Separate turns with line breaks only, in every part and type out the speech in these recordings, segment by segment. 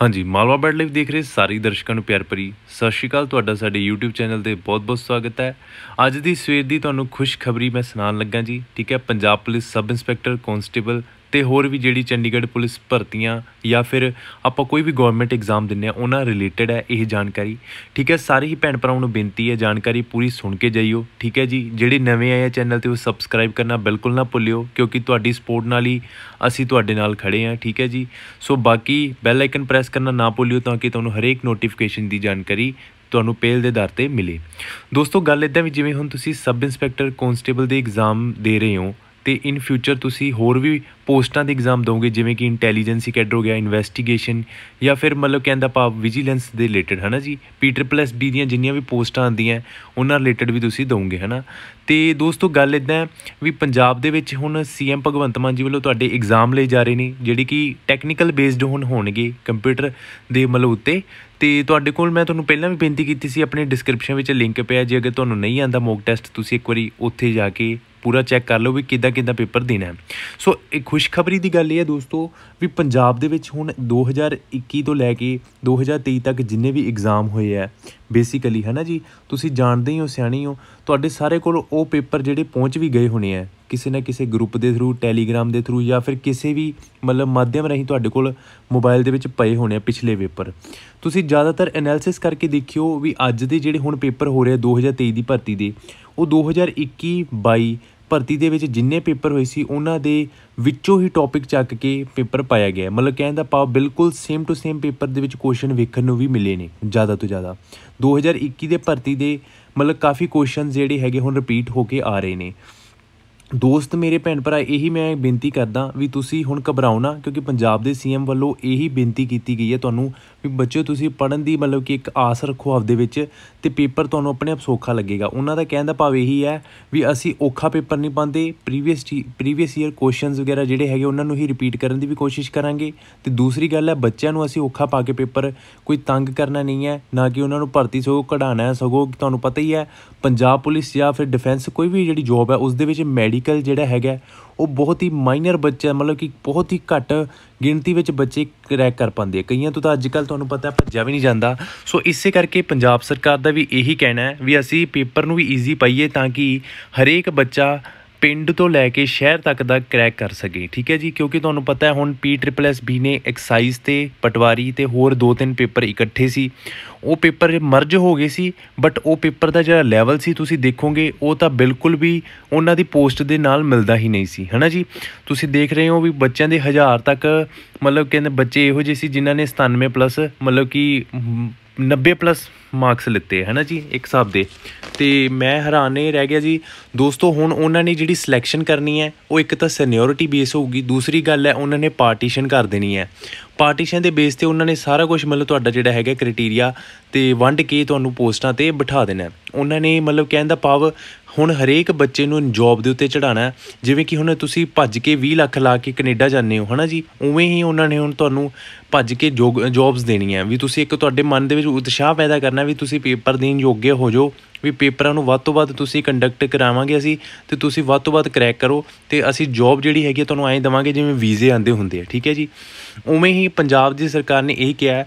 ਹਾਂਜੀ Malwa bed life ਦੇਖ ਰਹੇ ਸਾਰੇ ਦਰਸ਼ਕਾਂ ਨੂੰ ਪਿਆਰ ਭਰੀ ਸਤਿ ਸ਼੍ਰੀ ਅਕਾਲ ਤੁਹਾਡਾ ਸਾਡੇ YouTube ਚੈਨਲ ਤੇ ਬਹੁਤ-ਬਹੁਤ ਸਵਾਗਤ ਹੈ ਅੱਜ ਦੀ ਸਵੇਰ ਦੀ ਤੁਹਾਨੂੰ ਖੁਸ਼ਖਬਰੀ ਮੈਂ ਸੁਣਾਉਣ ਲੱਗਾ ਜੀ ਠੀਕ ਹੈ Punjab police sub inspector constable ਤੇ ਹੋਰ ਵੀ ਜਿਹੜੀ ਚੰਡੀਗੜ੍ਹ ਪੁਲਿਸ ਭਰਤੀਆਂ ਜਾਂ ਫਿਰ ਆਪਾਂ ਕੋਈ ਵੀ ਗਵਰਨਮੈਂਟ ਐਗਜ਼ਾਮ ਦਿੰਨੇ ਆ ਉਹਨਾਂ ਰਿਲੇਟਡ ਹੈ ਇਹ ਜਾਣਕਾਰੀ ਠੀਕ ਹੈ ਸਾਰੇ ਹੀ ਭੈਣ ਭਰਾਵਾਂ ਨੂੰ ਬੇਨਤੀ ਹੈ ਜਾਣਕਾਰੀ ਪੂਰੀ ਸੁਣ ਕੇ ਜਾਈਓ ਠੀਕ ਹੈ ਜੀ ਜਿਹੜੇ ਨਵੇਂ ਆਏ ਆ ਚੈਨਲ ਤੇ ਉਹ ਸਬਸਕ੍ਰਾਈਬ ਕਰਨਾ ਬਿਲਕੁਲ ਨਾ ਭੁੱਲਿਓ ਕਿਉਂਕਿ ਤੁਹਾਡੀ ਸਪੋਰਟ ਨਾਲ ਹੀ ਅਸੀਂ ਤੁਹਾਡੇ ਨਾਲ ਖੜੇ ਆ ਠੀਕ ਹੈ ਜੀ ਸੋ ਬਾਕੀ ਬੈਲ ਆਈਕਨ ਪ੍ਰੈਸ ਕਰਨਾ ਨਾ ਭੁੱਲਿਓ ਤਾਂ ਕਿ ਤੁਹਾਨੂੰ ਹਰੇਕ ਨੋਟੀਫਿਕੇਸ਼ਨ ਦੀ ਜਾਣਕਾਰੀ ਤੁਹਾਨੂੰ ਪੇਲ ਦੇ ਦਰ ਤੇ ਮਿਲੇ ਦੋਸਤੋ ਗੱਲ ਇਦਾਂ ਵੀ ਜਿਵੇਂ ਹੁਣ ਤੁਸੀਂ ਸਬ ਇੰਸਪੈਕਟਰ ਕਨਸਟੇਬਲ ਦੇ ਐਗਜ਼ਾਮ ਦੇ ਰਹੇ ਹੋ ਤੇ ਇਨ ਫਿਊਚਰ ਤੁਸੀਂ ਹੋਰ ਵੀ ਪੋਸਟਾਂ ਦੇ ਐਗਜ਼ਾਮ ਦੋਗੇ ਜਿਵੇਂ ਕਿ ਇੰਟੈਲੀਜੈਂਸੀ ਕੈਡਰ ਹੋ ਗਿਆ ਇਨਵੈਸਟੀਗੇਸ਼ਨ ਜਾਂ ਫਿਰ ਮਤਲਬ ਕਹਿੰਦਾ ਪਾ ਵਿਜੀਲੈਂਸ ਦੇ ਰਿਲੇਟਡ ਹੈ ਨਾ ਜੀ ਪੀ ਟ੍ਰਿਪਲ ਐਸ ਬੀ ਦੀਆਂ ਜਿੰਨੀਆਂ ਵੀ ਪੋਸਟਾਂ ਆਉਂਦੀਆਂ ਉਹਨਾਂ ਰਿਲੇਟਡ ਵੀ ਤੁਸੀਂ ਦੋਗੇ ਹੈ ਨਾ ਤੇ ਦੋਸਤੋ ਗੱਲ ਇਦਾਂ ਵੀ ਪੰਜਾਬ ਦੇ ਵਿੱਚ ਹੁਣ ਸੀਐਮ ਭਗਵੰਤ ਮਾਨ ਜੀ ਵੱਲੋਂ ਤੁਹਾਡੇ ਐਗਜ਼ਾਮ ਲਏ ਜਾ ਰਹੇ ਨੇ ਜਿਹੜੀ ਕਿ ਟੈਕਨੀਕਲ ਬੇਸਡ ਹੁਣ ਹੋਣਗੇ ਕੰਪਿਊਟਰ ਦੇ ਮਤਲਬ ਉੱਤੇ ਤੇ ਤੁਹਾਡੇ ਕੋਲ ਮੈਂ ਤੁਹਾਨੂੰ ਪਹਿਲਾਂ ਵੀ ਬੇਨਤੀ ਕੀਤੀ ਸੀ ਆਪਣੇ ਡਿਸਕ੍ਰਿਪਸ਼ਨ ਵਿੱਚ ਲਿੰਕ ਪਿਆ ਜੇ ਅਗਰ ਤੁਹਾਨੂੰ ਨਹੀਂ ਆਂਦਾ ਮੌਕ ਟੈਸਟ ਤੁਸੀਂ ਇੱਕ ਵਾਰੀ ਉੱਥੇ ਜਾ ਕੇ ਪੂਰਾ ਚੈੱਕ ਕਰ ਲਓ ਵੀ ਕਿਦਾਂ ਕਿਦਾਂ ਪੇਪਰ ਦੇਣਾ ਸੋ ਇਹ ਖੁਸ਼ਖਬਰੀ ਦੀ ਗੱਲ ਇਹ ਹੈ ਦੋਸਤੋ ਵੀ ਪੰਜਾਬ ਦੇ ਵਿੱਚ ਹੁਣ 2021 ਤੋਂ ਲੈ ਕੇ 2023 ਤੱਕ ਜਿੰਨੇ ਵੀ ਐਗਜ਼ਾਮ ਹੋਏ ਆ ਬੇਸਿਕਲੀ ਹਨਾ ਜੀ ਤੁਸੀਂ ਜਾਣਦੇ ਹੀ ਹੋ ਸਿਆਣੀ ਹੋ ਤੁਹਾਡੇ ਸਾਰੇ ਕੋਲ ਉਹ ਪੇਪਰ ਜਿਹੜੇ ਪਹੁੰਚ ਵੀ ਗਏ ਹੋਣੇ ਆ ਕਿਸੇ ਨਾ ਕਿਸੇ ਗਰੁੱਪ ਦੇ ਥਰੂ ਟੈਲੀਗ੍ਰਾਮ ਦੇ ਥਰੂ ਜਾਂ ਫਿਰ ਕਿਸੇ ਵੀ ਮਤਲਬ ਮਾਧਿਅਮ ਰਹੀ ਤੁਹਾਡੇ ਕੋਲ ਮੋਬਾਈਲ ਦੇ ਵਿੱਚ ਪਏ ਹੋਣੇ ਆ ਪਿਛਲੇ ਪੇਪਰ ਤੁਸੀਂ ਜ਼ਿਆਦਾਤਰ ਐਨਾਲਿਸਿਸ ਕਰਕੇ ਦੇਖਿਓ ਵੀ ਅੱਜ ਦੇ ਜਿਹੜੇ ਹੁਣ ਪੇਪਰ ਹੋ ਰਹੇ 2023 ਦੀ ਭਰਤੀ ਦੇ ਉਹ 2021 22 ਭਰਤੀ ਦੇ ਵਿੱਚ ਜਿੰਨੇ ਪੇਪਰ ਹੋਏ ਸੀ ਉਹਨਾਂ ਦੇ ਵਿੱਚੋਂ ਹੀ ਟੌਪਿਕ ਚੱਕ ਕੇ ਪੇਪਰ ਪਾਇਆ ਗਿਆ ਮਤਲਬ ਕਹਿਣ ਦਾ ਬਿਲਕੁਲ ਸੇਮ ਟੂ ਸੇਮ ਪੇਪਰ ਦੇ ਵਿੱਚ ਕੁਐਸਚਨ ਵੇਖਣ ਨੂੰ ਵੀ ਮਿਲੇ ਨੇ ਜ਼ਿਆਦਾ ਤੋਂ ਜ਼ਿਆਦਾ 2021 ਦੇ ਭਰਤੀ ਦੇ ਮਤਲਬ ਕਾਫੀ ਕੁਐਸਚਨ ਜਿਹੜੇ ਹੈਗੇ ਹੁਣ ਰਿਪੀਟ ਹੋ ਕੇ ਆ ਰਹੇ ਨੇ ਦੋਸਤ ਮੇਰੇ ਭੈਣ ਭਰਾ ਇਹੀ ਮੈਂ ਬੇਨਤੀ ਕਰਦਾ ਵੀ ਤੁਸੀਂ ਹੁਣ ਘਬਰਾਓ ਨਾ ਕਿਉਂਕਿ ਪੰਜਾਬ ਦੇ ਸੀਐਮ ਵੱਲੋਂ ਇਹੀ ਬੇਨਤੀ ਕੀਤੀ ਗਈ ਹੈ ਤੁਹਾਨੂੰ ਵੀ ਬੱਚਿਓ ਤੁਸੀਂ ਪੜਨ ਦੀ ਮਤਲਬ ਕਿ ਇੱਕ ਆਸ ਰੱਖੋ ਆਪਦੇ ਵਿੱਚ ਤੇ ਪੇਪਰ ਤੁਹਾਨੂੰ ਆਪਣੇ ਆਪ ਸੌਖਾ ਲੱਗੇਗਾ ਉਹਨਾਂ ਦਾ ਕਹਿਣ ਦਾ ਭਾਵ ਇਹੀ ਹੈ ਵੀ ਅਸੀਂ ਔਖਾ ਪੇਪਰ ਨਹੀਂ ਪਾਉਂਦੇ ਪ੍ਰੀਵੀਅਸ ਪ੍ਰੀਵੀਅਸ ਈਅਰ ਕੁਐਸਚਨਸ ਵਗੈਰਾ ਜਿਹੜੇ ਹੈਗੇ ਉਹਨਾਂ ਨੂੰ ਹੀ ਰਿਪੀਟ ਕਰਨ ਦੀ ਵੀ ਕੋਸ਼ਿਸ਼ ਕਰਾਂਗੇ ਤੇ ਦੂਸਰੀ ਗੱਲ ਹੈ ਬੱਚਿਆਂ ਨੂੰ ਅਸੀਂ ਔਖਾ ਪਾ ਕੇ ਪੇਪਰ ਕੋਈ ਤੰਗ ਕਰਨਾ ਨਹੀਂ ਹੈ ਨਾ ਕਿ ਉਹਨਾਂ ਨੂੰ ਭਰਤੀ ਸਗੋਂ ਕਢਾਣਾ ਹੈ ਸਗੋਂ ਤੁਹਾਨੂੰ ਪਤਾ ਹੀ ਹੈ ਪੰਜਾਬ ਪੁਲਿਸ ਜਾਂ ਫਿਰ ਡਿਫੈਂਸ ਕੋਈ ਵੀ ਜਿਹੜੀ ਜੌਬ ਹੈ ਉਸ ਦੇ ਵਿੱਚ ਮੈਡੀਕਲ ਜਿਹੜਾ ਹੈਗਾ ਉਹ ਬਹੁਤ ਹੀ ਮਾਈਨਰ ਬੱਚਾ ਮਤਲਬ ਕਿ ਬਹੁਤ ਹੀ ਘੱਟ ਗਿਣਤੀ ਵਿੱਚ ਬੱਚੇ ਕਰੈਕ ਕਰ ਪਾਉਂਦੇ ਆ ਕਈਆਂ ਤੋਂ ਤਾਂ ਅੱਜਕੱਲ ਤੁਹਾਨੂੰ ਪਤਾ ਭੱਜਿਆ ਵੀ ਨਹੀਂ ਜਾਂਦਾ ਸੋ ਇਸੇ ਕਰਕੇ ਪੰਜਾਬ ਸਰਕਾਰ ਦਾ ਵੀ ਇਹੀ ਕਹਿਣਾ ਹੈ ਵੀ ਅਸੀਂ ਪੇਪਰ ਨੂੰ ਵੀ ਈਜ਼ੀ ਪਾਈਏ ਤਾਂ ਕਿ ਹਰੇਕ ਬੱਚਾ ਪਿੰਡ ਤੋਂ ਲੈ ਕੇ ਸ਼ਹਿਰ ਤੱਕ ਦਾ ਕ੍ਰੈਕ ਕਰ ਸਕੇ ਠੀਕ ਹੈ ਜੀ ਕਿਉਂਕਿ ਤੁਹਾਨੂੰ ਪਤਾ ਹੈ ਹੁਣ ਪੀ ਟ੍ਰਿਪਲ ਐਸ ਬੀ ਨੇ ਐਕਸਾਈਜ਼ ਤੇ ਪਟਵਾਰੀ ਤੇ ਹੋਰ ਦੋ ਤਿੰਨ ਪੇਪਰ ਇਕੱਠੇ ਸੀ ਉਹ ਪੇਪਰ ਮਰਜ ਹੋ ਗਏ ਸੀ ਬਟ ਉਹ ਪੇਪਰ ਦਾ ਜਿਹੜਾ ਲੈਵਲ ਸੀ ਤੁਸੀਂ ਦੇਖੋਗੇ ਉਹ ਤਾਂ ਬਿਲਕੁਲ ਵੀ ਉਹਨਾਂ ਦੀ ਪੋਸਟ ਦੇ ਨਾਲ ਮਿਲਦਾ ਹੀ ਨਹੀਂ ਸੀ ਹਨਾ ਜੀ ਤੁਸੀਂ ਦੇਖ ਰਹੇ ਹੋ ਵੀ ਬੱਚਿਆਂ ਦੇ ਹਜ਼ਾਰ ਤੱਕ ਮਤਲਬ ਕਹਿੰਦੇ ਬੱਚੇ ਇਹੋ ਜਿਹੇ ਸੀ ਜਿਨ੍ਹਾਂ ਨੇ 97 ਪਲੱਸ ਮਤਲਬ ਕਿ 90 ਪਲੱਸ ਮਾਰਕਸ ਲਿੱਤੇ ਹੈ ਨਾ ਜੀ ਇੱਕ ਹਿਸਾਬ ਦੇ ਤੇ ਮੈਂ ਹੈਰਾਨੇ ਰਹਿ ਗਿਆ ਜੀ ਦੋਸਤੋ ਹੁਣ ਉਹਨਾਂ ਨੇ ਜਿਹੜੀ ਸਿਲੈਕਸ਼ਨ ਕਰਨੀ ਹੈ ਉਹ ਇੱਕ ਤਾਂ ਸੀਨੀਅਰਿਟੀ ਬੇਸ ਹੋਊਗੀ ਦੂਸਰੀ ਗੱਲ ਹੈ ਉਹਨਾਂ ਨੇ ਪਾਰਟੀਸ਼ਨ ਕਰ ਦੇਣੀ ਹੈ ਪਾਰਟੀਸ਼ਨ ਦੇ ਬੇਸ ਤੇ ਉਹਨਾਂ ਨੇ ਸਾਰਾ ਕੁਝ ਮਤਲਬ ਤੁਹਾਡਾ ਜਿਹੜਾ ਹੈਗਾ ਕ੍ਰਾਈਟੇਰੀਆ ਤੇ ਵੰਡ ਕੇ ਤੁਹਾਨੂੰ ਪੋਸਟਾਂ ਤੇ ਬਿਠਾ ਦੇਣਾ ਉਹਨਾਂ ਨੇ ਮਤਲਬ ਕਹਿਣ ਦਾ ਹੁਣ ਹਰੇਕ ਬੱਚੇ ਨੂੰ ਜੌਬ ਦੇ ਉੱਤੇ ਚੜਾਣਾ ਜਿਵੇਂ ਕਿ ਹੁਣ ਤੁਸੀਂ ਭੱਜ ਕੇ 20 ਲੱਖ ਲਾ ਕੇ ਕੈਨੇਡਾ ਜਾਂਦੇ ਹੋ ਹਨਾ ਜੀ ਉਵੇਂ ਹੀ ਉਹਨਾਂ ਨੇ ਹੁਣ ਤੁਹਾਨੂੰ ਭੱਜ ਕੇ ਜੌਬਸ ਦੇਣੀਆਂ ਵੀ ਤੁਸੀਂ ਇੱਕ ਤੁਹਾਡੇ ਮਨ ਦੇ ਵਿੱਚ ਉਤਸ਼ਾਹ ਪੈਦਾ ਕਰਨਾ ਵੀ ਤੁਸੀਂ ਪੇਪਰ ਦੇਣ ਯੋਗ ਹੋ ਜੋ ਵੀ ਪੇਪਰਾਂ ਨੂੰ ਵੱਧ ਤੋਂ ਵੱਧ ਤੁਸੀਂ ਕੰਡਕਟ ਕਰਾਵਾਂਗੇ ਅਸੀਂ ਤੇ ਤੁਸੀਂ ਵੱਧ ਤੋਂ ਵੱਧ ਕਰੈਕ ਕਰੋ ਤੇ ਅਸੀਂ ਜੌਬ ਜਿਹੜੀ ਹੈਗੀ ਤੁਹਾਨੂੰ ਐਂ ਦੇਵਾਂਗੇ ਜਿਵੇਂ ਵੀਜ਼ੇ ਆਂਦੇ ਹੁੰਦੇ ਆ ਠੀਕ ਹੈ ਜੀ ਉਵੇਂ ਹੀ ਪੰਜਾਬ ਦੀ ਸਰਕਾਰ ਨੇ ਇਹ ਕਿਹਾ ਹੈ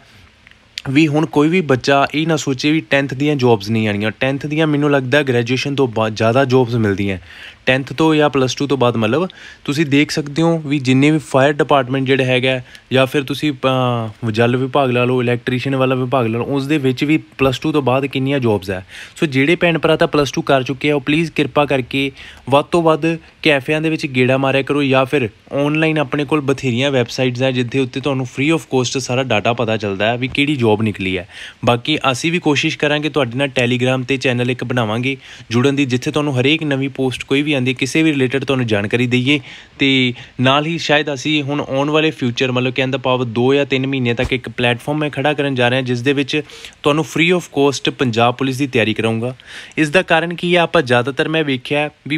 ਵੀ ਹੁਣ ਕੋਈ ਵੀ ਬੱਚਾ ਇਹ ਨਾ ਸੋਚੇ ਵੀ 10th ਦੀਆਂ ਜੌਬਸ ਨਹੀਂ ਆਣੀਆਂ 10th ਦੀਆਂ ਮੈਨੂੰ ਲੱਗਦਾ ਗ੍ਰੈਜੂਏਸ਼ਨ ਤੋਂ ਬਾਅਦ ਜ਼ਿਆਦਾ ਜੌਬਸ ਮਿਲਦੀਆਂ 10th ਤੋਂ ਜਾਂ ਪਲੱਸ 2 ਤੋਂ ਬਾਅਦ ਮਤਲਬ ਤੁਸੀਂ ਦੇਖ ਸਕਦੇ ਹੋ ਵੀ ਜਿੰਨੇ ਵੀ ਫਾਇਰ ਡਿਪਾਰਟਮੈਂਟ ਜਿਹੜਾ ਹੈਗਾ ਜਾਂ ਫਿਰ ਤੁਸੀਂ ਜਲ ਵਿਭਾਗ ਲਾ ਲਓ ਇਲੈਕਟ੍ਰੀਸ਼ੀਅਨ ਵਾਲਾ ਵਿਭਾਗ ਲਾ ਲਓ ਉਸ ਦੇ ਵਿੱਚ ਵੀ ਪਲੱਸ 2 ਤੋਂ ਬਾਅਦ ਕਿੰਨੀਆਂ ਜੌਬਸ ਹੈ ਸੋ ਜਿਹੜੇ ਭੈਣ ਭਰਾ ਤਾਂ ਪਲੱਸ 2 ਕਰ ਚੁੱਕੇ ਆ ਉਹ ਪਲੀਜ਼ ਕਿਰਪਾ ਕਰਕੇ ਵੱਧ ਤੋਂ ਵੱਧ ਕੈਫਿਆਂ ਦੇ ਵਿੱਚ ਗੇੜਾ ਮਾਰਿਆ ਕਰੋ ਜਾਂ ਫਿਰ ਆਨਲਾਈਨ ਆਪਣੇ ਕੋਲ ਬਥੇਰੀਆਂ ਵੈਬਸਾਈਟਸ ਆ ਜਿੱਥੇ ਉੱਤੇ ਤੁਹਾਨੂੰ ਫ੍ਰੀ ਆਫ ਕੋਸਟ ਸਾਰਾ ਡਾਟਾ ਪਤਾ ਚੱਲਦਾ ਹੈ ਵੀ ਕਿਹੜੀ ਜੌਬ ਨਿਕਲੀ ਹੈ ਬਾਕੀ ਅਸੀਂ ਵੀ ਕੋਸ਼ਿਸ਼ ਕਰਾਂਗੇ ਤੁਹਾਡੇ ਨਾਲ ਟੈਲੀਗ੍ਰਾਮ ਤੇ ਚੈਨਲ ਇੱਕ ਬਣਾਵਾਂਗੇ ਜੁੜਨ ਦੀ ਜਿੱਥੇ ਤੁਹਾਨੂੰ ਹਰੇਕ ਨਵੀਂ ਪੋਸਟ ਕੋਈ ਵੀ ਦੀ ਕਿਸੇ ਵੀ ਰਿਲੇਟਡ ਤੁਹਾਨੂੰ ਜਾਣਕਾਰੀ ਦਈਏ ਤੇ ਨਾਲ ਹੀ ਸ਼ਾਇਦ ਅਸੀਂ ਹੁਣ ਆਉਣ ਵਾਲੇ ਫਿਊਚਰ ਮਤਲਬ ਕਿ ਅੰਦਰ ਪਾਵ 2 ਜਾਂ 3 ਮਹੀਨੇ ਤੱਕ ਇੱਕ ਪਲੇਟਫਾਰਮ ਮੈਂ ਖੜਾ ਕਰਨ ਜਾ ਰਿਹਾ ਜਿਸ ਦੇ ਵਿੱਚ ਤੁਹਾਨੂੰ free of cost Punjab police ਦੀ ਤਿਆਰੀ ਕਰਾਉਂਗਾ ਇਸ ਦਾ ਕਾਰਨ ਕੀ ਹੈ ਆਪਾਂ ਜ਼ਿਆਦਾਤਰ ਮੈਂ ਵੇਖਿਆ ਵੀ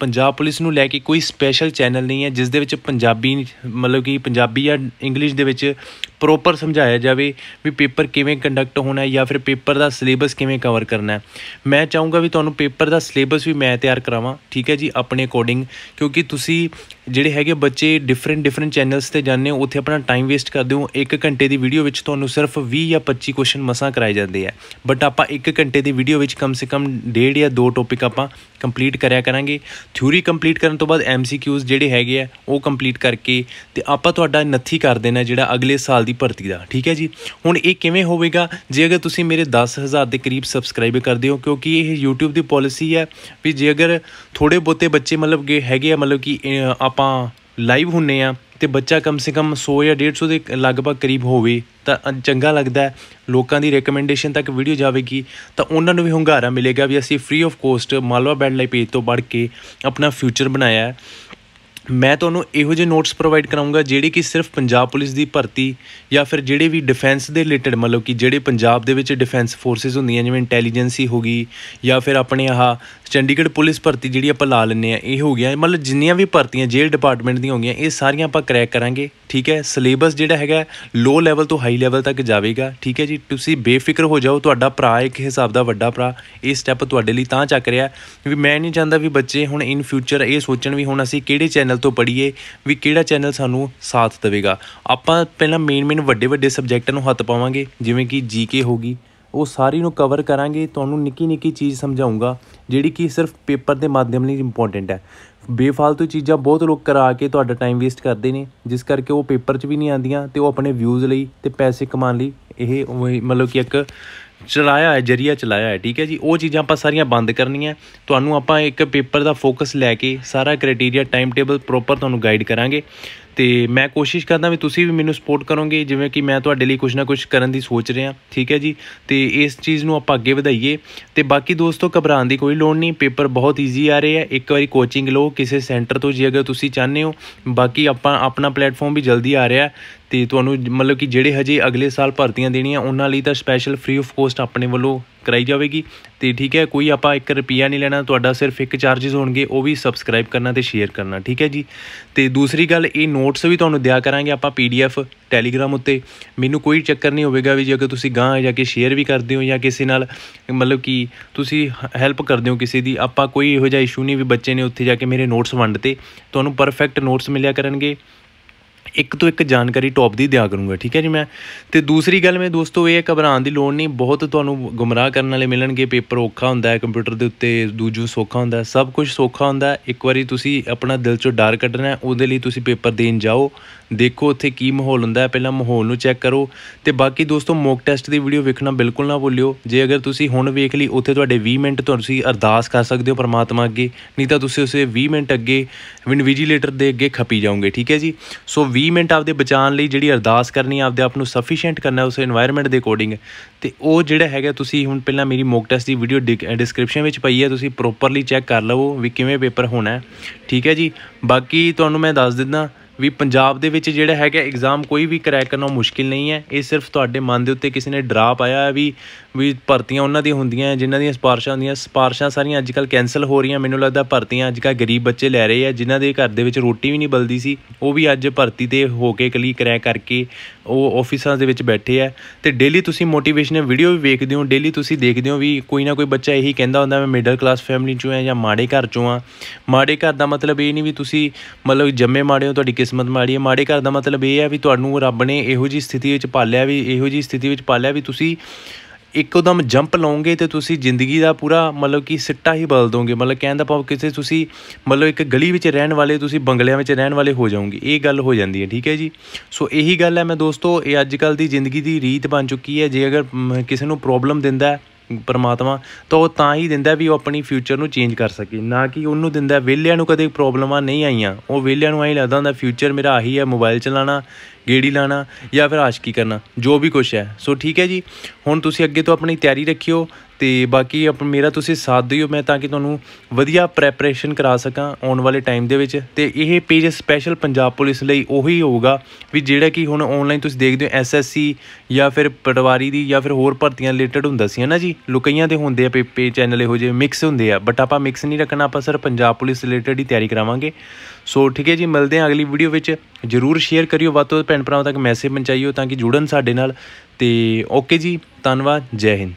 ਪੰਜਾਬ ਪੁਲਿਸ ਨੂੰ ਲੈ ਕੇ ਕੋਈ ਸਪੈਸ਼ਲ ਚੈਨਲ ਨਹੀਂ ਹੈ ਜਿਸ ਦੇ ਵਿੱਚ ਪੰਜਾਬੀ ਮਤਲਬ ਕਿ ਪੰਜਾਬੀ ਜਾਂ ਇੰਗਲਿਸ਼ ਦੇ ਵਿੱਚ ਪ੍ਰੋਪਰ ਸਮਝਾਇਆ ਜਾਵੇ ਵੀ ਪੇਪਰ ਕਿਵੇਂ ਕੰਡਕਟ ਹੋਣਾ ਹੈ ਜਾਂ ਫਿਰ ਪੇਪਰ ਦਾ ਸਿਲੇਬਸ ਕਿਵੇਂ ਕਵਰ ਕਰਨਾ ਹੈ ਮੈਂ ਚਾਹੂੰਗਾ ਵੀ ਤੁਹਾਨੂੰ ਪੇਪਰ ਦਾ ਸਿਲੇਬਸ ਵੀ ਮੈਂ ਤਿਆਰ ਕਰਾਵਾਂ ਠੀਕ ਹੈ ਜੀ ਆਪਣੇ ਅਕੋਰਡਿੰਗ ਕਿਉਂਕਿ ਤੁਸੀਂ ਜਿਹੜੇ ਹੈਗੇ ਬੱਚੇ ਡਿਫਰੈਂਟ ਡਿਫਰੈਂਟ ਚੈਨਲਸ ਤੇ ਜਾਂਦੇ ਹੋ ਉੱਥੇ ਆਪਣਾ ਟਾਈਮ ਵੇਸਟ ਕਰਦੇ ਹੋ 1 ਘੰਟੇ ਦੀ ਵੀਡੀਓ ਵਿੱਚ ਤੁਹਾਨੂੰ ਸਿਰਫ 20 ਜਾਂ 25 ਕੁਐਸਚਨ ਮਸਾਂ ਕਰਾਏ ਜਾਂਦੇ ਆ ਬਟ ਆਪਾਂ 1 ਘੰਟੇ ਦੀ ਵੀਡੀਓ ਵਿੱਚ ਕਮ ਸੇ ਕਮ ਡੇਢ ਜਾਂ ਦੋ ਟੌਪਿਕ ਆਪਾਂ ਕੰਪਲੀਟ ਕਰਿਆ ਕਰਾਂਗੇ ਥਿਊਰੀ ਕੰਪਲੀਟ ਕਰਨ ਤੋਂ ਬਾਅਦ ਐਮਸੀਕਿਊਜ਼ ਜਿਹੜੇ ਹੈਗੇ ਆ ਉਹ ਕੰਪਲੀਟ ਕਰਕੇ ਤੇ ਆਪਾਂ ਤੁਹਾਡਾ ਨੱਥੀ ਕਰ ਦੇਣਾ ਜਿਹੜਾ ਅਗਲੇ ਸਾਲ ਦੀ ਭਰਤੀ ਦਾ ਠੀਕ ਹੈ ਜੀ ਹੁਣ ਇਹ ਕਿਵੇਂ ਹੋਵੇਗਾ ਜੇ ਅਗਰ ਤੁਸੀਂ ਮੇਰੇ 10000 ਦੇ ਕਰੀਬ ਸਬਸਕ੍ਰਾਈਬ ਕਰਦੇ ਹੋ ਕਿਉਂਕਿ ਇਹ YouTube ਦੀ ਪਾਲਿਸੀ ਹੈ ਵੀ ਜੇ ਅਗਰ ਥੋੜੇ ਬੋਤੇ ਬੱਚੇ ਮਤਲਬ ਹੈਗੇ ਆ ਮਤਲਬ ਕਿ ਆਪਾਂ ਲਾਈਵ ਹੁੰਨੇ ਆ ਤੇ ਬੱਚਾ ਕਮ ਸੇ ਕਮ 100 ਜਾਂ 150 ਦੇ ਲਗਭਗ ਕਰੀਬ ਹੋਵੇ ਤਾਂ ਚੰਗਾ ਲੱਗਦਾ ਲੋਕਾਂ ਦੀ ਰეკਮੈਂਡੇਸ਼ਨ ਤੱਕ ਵੀਡੀਓ ਜਾਵੇਗੀ ਤਾਂ ਉਹਨਾਂ ਨੂੰ ਵੀ ਹੰਗਾਰਾ ਮਿਲੇਗਾ ਵੀ ਅਸੀਂ free of cost Malwa band ਲਈ ਪੇਜ ਤੋਂ ਪੜ ਕੇ ਆਪਣਾ ਫਿਊਚਰ ਬਣਾਇਆ ਮੈਂ ਤੁਹਾਨੂੰ ਇਹੋ ਜਿਹੇ ਨੋਟਸ ਪ੍ਰੋਵਾਈਡ ਕਰਾਉਂਗਾ ਜਿਹੜੇ ਕਿ ਸਿਰਫ ਪੰਜਾਬ ਪੁਲਿਸ ਦੀ ਭਰਤੀ ਜਾਂ ਫਿਰ ਜਿਹੜੇ ਵੀ ਡਿਫੈਂਸ ਦੇ ਰਿਲੇਟਡ ਮਤਲਬ ਕਿ ਜਿਹੜੇ ਪੰਜਾਬ ਦੇ ਵਿੱਚ ਡਿਫੈਂਸ ਫੋਰਸਸ ਹੁੰਦੀਆਂ ਜਿਵੇਂ ਇੰਟੈਲੀਜੈਂਸੀ ਹੋ ਗਈ ਜਾਂ ਫਿਰ ਆਪਣੇ ਆਹ ਚੰਡੀਗੜ੍ਹ ਪੁਲਿਸ ਭਰਤੀ ਜਿਹੜੀ ਆਪਾਂ ਲਾ ਲੈਨੇ ਆ ਇਹ ਹੋ ਗਿਆ ਮਤਲਬ ਜਿੰਨੀਆਂ ਵੀ ਭਰਤੀਆਂ ਜੇਲ੍ਹ ਡਿਪਾਰਟਮੈਂਟ ਦੀਆਂ ਹੋਗੀਆਂ ਇਹ ਸਾਰੀਆਂ ਆਪਾਂ ਕਰੈਕ ਕਰਾਂਗੇ ਠੀਕ ਹੈ ਸਿਲੇਬਸ ਜਿਹੜਾ ਹੈਗਾ ਲੋ ਲੈਵਲ ਤੋਂ ਹਾਈ ਲੈਵਲ ਤੱਕ ਜਾਵੇਗਾ ਠੀਕ ਹੈ ਜੀ ਤੁਸੀਂ ਬੇਫਿਕਰ ਹੋ ਜਾਓ ਤੁਹਾਡਾ ਭਰਾ ਇੱਕ ਹਿਸਾਬ ਦਾ ਵੱਡਾ ਭਰਾ ਇਹ ਸਟੈਪ ਤੁਹਾਡੇ ਲਈ ਤਾਂ ਚੱਕ ਰਿਹਾ ਵੀ ਮੈਂ ਨਹੀਂ ਚਾਹੁੰਦਾ ਵੀ ਬੱਚੇ ਹੁਣ ਇਨ ਫਿਊਚਰ ਇਹ ਸੋਚਣ ਵੀ ਹੁਣ ਅਸੀਂ ਕਿਹੜੇ ਚੈਨਲ ਤੋਂ ਪੜ੍ਹੀਏ ਵੀ ਕਿਹੜਾ ਚੈਨਲ ਸਾਨੂੰ ਸਾਥ ਦੇਵੇਗਾ ਆਪਾਂ ਪਹਿਲਾਂ ਮੇਨ ਮੇਨ ਵੱਡੇ ਵੱਡੇ ਸਬਜੈਕਟਾਂ ਨੂੰ ਹੱਥ ਪਾਵਾਂਗੇ ਜਿਵੇਂ ਕਿ ਜੀਕੇ ਹੋਗੀ ਉਹ ਸਾਰੀ ਨੂੰ ਕਵਰ ਕਰਾਂਗੇ ਤੁਹਾਨੂੰ ਨਿੱਕੀ ਨਿੱਕੀ ਚੀਜ਼ ਸਮਝਾਉਂਗਾ ਜਿਹੜੀ ਕਿ ਸਿਰਫ ਪੇਪਰ ਦੇ ਮਾਧਿਅਮ ਲਈ ਇੰਪੋਰਟੈਂਟ ਹੈ ਬੇਫਾਲਤੂ ਚੀਜ਼ਾਂ ਬਹੁਤ ਲੋਕ ਕਰਾ ਕੇ ਤੁਹਾਡਾ ਟਾਈਮ ਵੇਸਟ ਕਰਦੇ ਨੇ ਜਿਸ ਕਰਕੇ ਉਹ ਪੇਪਰ 'ਚ ਵੀ ਨਹੀਂ ਆਉਂਦੀਆਂ ਤੇ ਉਹ ਆਪਣੇ ਵਿਊਜ਼ ਲਈ ਤੇ ਪੈਸੇ ਕਮਾਉਣ ਲਈ ਇਹ ਮਤਲਬ ਕਿ ਇੱਕ ਚਲਾਇਆ ਹੈ ਜਰੀਆ ਚਲਾਇਆ ਹੈ ਠੀਕ ਹੈ ਜੀ ਉਹ ਚੀਜ਼ਾਂ ਆਪਾਂ ਸਾਰੀਆਂ ਬੰਦ ਕਰਨੀਆਂ ਤੁਹਾਨੂੰ ਆਪਾਂ ਇੱਕ ਪੇਪਰ ਦਾ ਫੋਕਸ ਲੈ ਕੇ ਸਾਰਾ ਕ੍ਰਾਈਟੇਰੀਆ ਟਾਈਮ ਟੇਬਲ ਪ੍ਰੋਪਰ ਤੁਹਾਨੂੰ ਗਾਈਡ ਕਰਾਂਗੇ ਤੇ ਮੈਂ ਕੋਸ਼ਿਸ਼ ਕਰਦਾ ਵੀ ਤੁਸੀਂ ਵੀ ਮੈਨੂੰ ਸਪੋਰਟ ਕਰੋਗੇ ਜਿਵੇਂ ਕਿ ਮੈਂ ਤੁਹਾਡੇ ਲਈ ਕੁਝ ਨਾ ਕੁਝ ਕਰਨ ਦੀ ਸੋਚ ਰਿਹਾ ਠੀਕ ਹੈ ਜੀ ਤੇ ਇਸ ਚੀਜ਼ ਨੂੰ ਆਪਾਂ ਅੱਗੇ ਵਧਾਈਏ ਤੇ ਬਾਕੀ ਦੋਸਤੋ ਘਬਰਾਉਣ ਦੀ ਕੋਈ ਲੋੜ ਨਹੀਂ ਪੇਪਰ ਬਹੁਤ ਈਜ਼ੀ ਆ ਰਹੇ ਆ ਇੱਕ ਵਾਰੀ ਕੋਚਿੰਗ ਲਓ ਕਿਸੇ ਸੈਂਟਰ ਤੋਂ ਜੇ ਅਗਰ ਤੁਸੀਂ ਚਾਹੁੰਦੇ ਹੋ ਬਾਕੀ ਆਪਾਂ ਆਪਣਾ ਪਲੇਟਫਾਰਮ ਵੀ ਜਲਦੀ ਆ ਰਿਹਾ ਤੇ ਤੁਹਾਨੂੰ ਮਤਲਬ ਕਿ ਜਿਹੜੇ ਹਜੇ ਅਗਲੇ ਸਾਲ ਭਰਤੀਆਂ ਦੇਣੀਆਂ ਉਹਨਾਂ ਲਈ ਤਾਂ ਸਪੈਸ਼ਲ ਫ੍ਰੀ ਆਫ ਕੋਸਟ ਆਪਣੇ ਵੱਲੋਂ ਕਰਾਈ ਜਾਵੇਗੀ ਤੇ ਠੀਕ ਹੈ ਕੋਈ ਆਪਾਂ 1 ਰੁਪਿਆ ਨਹੀਂ ਲੈਣਾ ਤੁਹਾਡਾ ਸਿਰਫ ਇੱਕ ਚਾਰजेस ਹੋਣਗੇ ਉਹ ਵੀ ਸਬਸਕ੍ਰਾਈਬ ਕਰਨਾ ਤੇ ਸ਼ੇਅਰ ਕਰਨਾ ਠੀਕ ਹੈ ਜੀ ਤੇ ਦੂਸਰੀ ਗੱਲ ਇਹ ਨੋਟਸ ਵੀ ਤੁਹਾਨੂੰ ਦਿਆ ਕਰਾਂਗੇ ਆਪਾਂ ਪੀਡੀਐਫ ਟੈਲੀਗ੍ਰਾਮ ਉੱਤੇ ਮੈਨੂੰ ਕੋਈ ਚੱਕਰ ਨਹੀਂ ਹੋਵੇਗਾ ਵੀ ਜੇ ਅਗਰ ਤੁਸੀਂ ਗਾਂ ਜਾ ਕੇ ਸ਼ੇਅਰ ਵੀ ਕਰਦੇ ਹੋ ਜਾਂ ਕਿਸੇ ਨਾਲ ਮਤਲਬ ਕਿ ਤੁਸੀਂ ਹੈਲਪ ਕਰਦੇ ਹੋ ਕਿਸੇ ਦੀ ਆਪਾਂ ਕੋਈ ਇਹੋ ਜਿਹਾ ਇਸ਼ੂ ਨਹੀਂ ਵੀ ਬੱਚੇ ਨੇ ਉੱਥੇ ਜਾ ਕੇ ਮੇਰੇ ਨੋਟਸ ਵੰਡਤੇ ਤੁਹਾਨੂੰ ਪਰਫੈਕਟ ਨੋਟਸ ਮਿਲਿਆ ਕਰਨਗੇ ਇੱਕ ਤੋਂ ਇੱਕ ਜਾਣਕਾਰੀ ਟੌਪ ਦੀ ਦਿਆ ਕਰੂੰਗਾ ਠੀਕ ਹੈ ਜੀ ਮੈਂ ਤੇ ਦੂਸਰੀ ਗੱਲ ਮੈਂ ਦੋਸਤੋ ਇਹ ਘਬਰਾਉਣ ਦੀ ਲੋੜ ਨਹੀਂ ਬਹੁਤ ਤੁਹਾਨੂੰ ਗੁੰਮਰਾਹ ਕਰਨ ਵਾਲੇ ਮਿਲਣਗੇ ਪੇਪਰ ਔਖਾ ਹੁੰਦਾ ਹੈ ਕੰਪਿਊਟਰ ਦੇ ਉੱਤੇ ਦੂਜੂ ਸੌਖਾ ਹੁੰਦਾ ਸਭ ਕੁਝ ਸੌਖਾ ਹੁੰਦਾ ਇੱਕ ਵਾਰੀ ਤੁਸੀਂ ਆਪਣਾ ਦਿਲ ਚੋਂ ਡਰ ਕੱਢਣਾ ਹੈ ਉਹਦੇ ਲਈ ਤੁਸੀਂ ਪੇਪਰ ਦੇਣ ਜਾਓ ਦੇਖੋ ਉੱਥੇ ਕੀ ਮਾਹੌਲ ਹੁੰਦਾ ਹੈ ਪਹਿਲਾਂ ਮਾਹੌਲ ਨੂੰ ਚੈੱਕ ਕਰੋ ਤੇ ਬਾਕੀ ਦੋਸਤੋ ਮੌਕ ਟੈਸਟ ਦੀ ਵੀਡੀਓ ਵੇਖਣਾ ਬਿਲਕੁਲ ਨਾ ਭੁੱਲਿਓ ਜੇ ਅਗਰ ਤੁਸੀਂ ਹੁਣ ਵੇਖ ਲਈ ਉੱਥੇ ਤੁਹਾਡੇ 20 ਮਿੰਟ ਤੁਸੀਂ ਅਰਦਾਸ ਕਰ ਸਕਦੇ ਹੋ ਪਰਮਾਤਮਾ ਅੱਗੇ ਨਹੀਂ ਤਾਂ ਤੁਸੀਂ ਉਸੇ 20 ਮਿੰਟ ਅੱਗੇ ਵਿਜੀਲੇਟਰ ਦੇ ਅੱਗੇ ਖਪੀ ਜਾਓਗੇ ਠੀਕ ਹੈ ਜੀ ਸੋ 20 ਮਿੰਟ ਆਪਦੇ ਬਚਾਉਣ ਲਈ ਜਿਹੜੀ ਅਰਦਾਸ ਕਰਨੀ ਹੈ ਆਪਦੇ ਆਪ ਨੂੰ ਸਫੀਸ਼ੀਐਂਟ ਕਰਨਾ ਉਸ এনवायरमेंट ਦੇ ਅਕੋਰਡਿੰਗ ਤੇ ਉਹ ਜਿਹੜਾ ਹੈਗਾ ਤੁਸੀਂ ਹੁਣ ਪਹਿਲਾਂ ਮੇਰੀ ਮੌਕ ਟੈਸਟ ਦੀ ਵੀਡੀਓ ਡਿਸਕ੍ਰਿਪਸ਼ਨ ਵਿੱਚ ਪਈ ਹੈ ਤੁਸੀਂ ਪ੍ਰੋਪਰਲੀ ਚੈੱਕ ਕਰ ਲਵੋ ਵੀ ਕਿਵੇਂ ਪੇਪਰ ਹੋਣਾ ਠੀਕ ਹੈ ਜੀ ਬਾਕੀ ਤੁਹਾਨੂੰ ਮੈਂ ਦੱਸ ਦਿੰਦਾ ਵੀ ਪੰਜਾਬ ਦੇ ਵਿੱਚ ਜਿਹੜਾ ਹੈਗਾ ਐਗਜ਼ਾਮ ਕੋਈ ਵੀ ਕਰੈਕ ਕਰਨਾ ਮੁਸ਼ਕਿਲ ਨਹੀਂ ਹੈ ਇਹ ਸਿਰਫ ਤੁਹਾਡੇ ਮਨ ਦੇ ਉੱਤੇ ਕਿਸੇ ਨੇ ਡਰਾਪ ਆਇਆ ਹੈ ਵੀ ਵੀ ਭਰਤੀਆਂ ਉਹਨਾਂ ਦੀਆਂ ਹੁੰਦੀਆਂ ਜਿਨ੍ਹਾਂ ਦੀਆਂ ਸਪਾਰਸ਼ਾਂ ਹੁੰਦੀਆਂ ਸਪਾਰਸ਼ਾਂ ਸਾਰੀਆਂ ਅੱਜਕੱਲ ਕੈਨਸਲ ਹੋ ਰਹੀਆਂ ਮੈਨੂੰ ਲੱਗਦਾ ਭਰਤੀਆਂ ਅੱਜ ਗਰੀਬ ਬੱਚੇ ਲੈ ਰਹੇ ਆ ਜਿਨ੍ਹਾਂ ਦੇ ਘਰ ਦੇ ਵਿੱਚ ਰੋਟੀ ਵੀ ਨਹੀਂ ਬਲਦੀ ਸੀ ਉਹ ਵੀ ਅੱਜ ਭਰਤੀ ਤੇ ਹੋ ਕੇ ਕਲੀ ਕਰੈਕ ਕਰਕੇ ਉਹ ਆਫਿਸਾਂ ਦੇ ਵਿੱਚ ਬੈਠੇ ਆ ਤੇ ਡੇਲੀ ਤੁਸੀਂ ਮੋਟੀਵੇਸ਼ਨਲ ਵੀਡੀਓ ਵੀ ਵੇਖਦੇ ਹੋ ਡੇਲੀ ਤੁਸੀਂ ਦੇਖਦੇ ਹੋ ਵੀ ਕੋਈ ਨਾ ਕੋਈ ਬੱਚਾ ਇਹੀ ਕਹਿੰਦਾ ਹੁੰਦਾ ਮੈਂ ਮਿਡਲ ਕਲਾਸ ਫੈਮਿਲੀ ਚੋਂ ਆ ਜਾਂ ਮਾੜੇ ਘਰ ਚੋਂ ਆ ਮਾੜੇ ਘਰ ਦਾ ਮਤਲਬ ਇਹ ਨਹੀਂ ਵੀ ਤੁਸੀਂ ਮਤਲਬ ਜੰਮੇ ਮਾੜੇ ਹੋ ਤੁਹਾਡੀ ਕਿਸ ਕਿਸਮਤ ਮਾੜੀ ਹੈ ਮਾੜੇ ਘਰ ਦਾ ਮਤਲਬ ਇਹ ਹੈ ਵੀ ਤੁਹਾਨੂੰ ਰੱਬ ਨੇ ਇਹੋ ਜੀ ਸਥਿਤੀ ਵਿੱਚ ਪਾਲਿਆ ਵੀ ਇਹੋ ਜੀ ਸਥਿਤੀ ਵਿੱਚ ਪਾਲਿਆ ਵੀ ਤੁਸੀਂ ਇੱਕਦਮ ਜੰਪ ਲਾਉਂਗੇ ਤੇ ਤੁਸੀਂ ਜ਼ਿੰਦਗੀ ਦਾ ਪੂਰਾ ਮਤਲਬ ਕਿ ਸਿੱਟਾ ਹੀ ਬਦਲ ਦੋਗੇ ਮਤਲਬ ਕਹਿਣ ਦਾ ਭਾਵ ਕਿਸੇ ਤੁਸੀਂ ਮਤਲਬ ਇੱਕ ਗਲੀ ਵਿੱਚ ਰਹਿਣ ਵਾਲੇ ਤੁਸੀਂ ਬੰਗਲਿਆਂ ਵਿੱਚ ਰਹਿਣ ਵਾਲੇ ਹੋ ਜਾਓਗੇ ਇਹ ਗੱਲ ਹੋ ਜਾਂਦੀ ਹੈ ਠੀਕ ਹੈ ਜੀ ਸੋ ਇਹੀ ਗੱਲ ਹੈ ਮੈਂ ਦੋਸਤੋ ਇਹ ਅੱਜ ਕੱਲ ਦੀ ਜ਼ਿੰਦਗੀ ਦੀ ਰੀਤ ਬਣ ਚੁੱਕੀ ਹੈ ਜੇ ਅਗਰ ਕਿਸੇ ਨੂੰ ਪ੍ਰੋਬਲਮ ਦਿੰਦਾ ਹੈ ਪਰਮਾਤਮਾ ਤਾਂ ਉਹ ਤਾਂ ਹੀ ਦਿੰਦਾ ਵੀ ਉਹ ਆਪਣੀ ਫਿਊਚਰ ਨੂੰ ਚੇਂਜ ਕਰ ਸਕੇ ਨਾ ਕਿ ਉਹਨੂੰ ਦਿੰਦਾ ਵਿਹਲਿਆਂ ਨੂੰ ਕਦੇ ਪ੍ਰੋਬਲਮਾਂ ਨਹੀਂ ਆਈਆਂ ਉਹ ਵਿਹਲਿਆਂ ਨੂੰ ਐਂ ਲੱਗਦਾ ਹੁੰਦਾ ਫਿਊਚਰ ਮੇਰਾ ਆਹੀ ਹੈ ਮੋਬਾਈਲ ਚਲਾਣਾ ਗੇੜੀ ਲਾਣਾ ਜਾਂ ਫਿਰ ਆਸ਼ਕੀ ਕਰਨਾ ਜੋ ਵੀ ਕੁਝ ਹੈ ਸੋ ਠੀਕ ਹੈ ਜੀ ਹੁਣ ਤੁਸੀਂ ਅੱਗੇ ਤੋਂ ਆਪਣੀ ਤਿਆਰੀ ਰੱਖਿਓ ਤੇ ਬਾਕੀ ਆਪ ਮੇਰਾ ਤੁਸੀਂ ਸਾਥ ਦਿਓ ਮੈਂ ਤਾਂ ਕਿ ਤੁਹਾਨੂੰ ਵਧੀਆ ਪ੍ਰੈਪਰੇਸ਼ਨ ਕਰਾ ਸਕਾਂ ਆਉਣ ਵਾਲੇ ਟਾਈਮ ਦੇ ਵਿੱਚ ਤੇ ਇਹ ਪੇਜ ਸਪੈਸ਼ਲ ਪੰਜਾਬ ਪੁਲਿਸ ਲਈ ਉਹੀ ਹੋਊਗਾ ਵੀ ਜਿਹੜਾ ਕਿ ਹੁਣ ਆਨਲਾਈਨ ਤੁਸੀਂ ਦੇਖਦੇ ਹੋ ਐਸਐਸਸੀ ਜਾਂ ਫਿਰ ਪਟਵਾਰੀ ਦੀ ਜਾਂ ਫਿਰ ਹੋਰ ਭਰਤੀਆਂ ਰਿਲੇਟਡ ਹੁੰਦਾ ਸੀ ਹਨਾ ਜੀ ਲੁਕਈਆਂ ਦੇ ਹੁੰਦੇ ਆ ਪੇ ਚੈਨਲ ਇਹੋ ਜਿਹੇ ਮਿਕਸ ਹੁੰਦੇ ਆ ਬਟ ਆਪਾਂ ਮਿਕਸ ਨਹੀਂ ਰੱਖਣਾ ਆਪਾਂ ਸਿਰ ਪੰਜਾਬ ਪੁਲਿਸ ਰਿਲੇਟਡ ਹੀ ਤਿਆਰੀ ਕਰਾਵਾਂਗੇ ਸੋ ਠੀਕ ਹੈ ਜੀ ਮਿਲਦੇ ਆ ਅਗਲੀ ਵੀਡੀਓ ਵਿੱਚ ਜਰੂਰ ਸ਼ੇਅਰ ਕਰਿਓ ਵੱਧ ਤੋਂ ਭੈਣ ਭਰਾਵਾਂ ਤੱਕ ਮੈਸੇਜ ਪਹੁੰਚਾਈਓ ਤਾਂ ਕਿ ਜੁੜਨ ਸਾਡੇ ਨਾਲ ਤੇ ਓਕੇ ਜੀ ਧੰਨਵਾਦ ਜੈ ਹਿੰਦ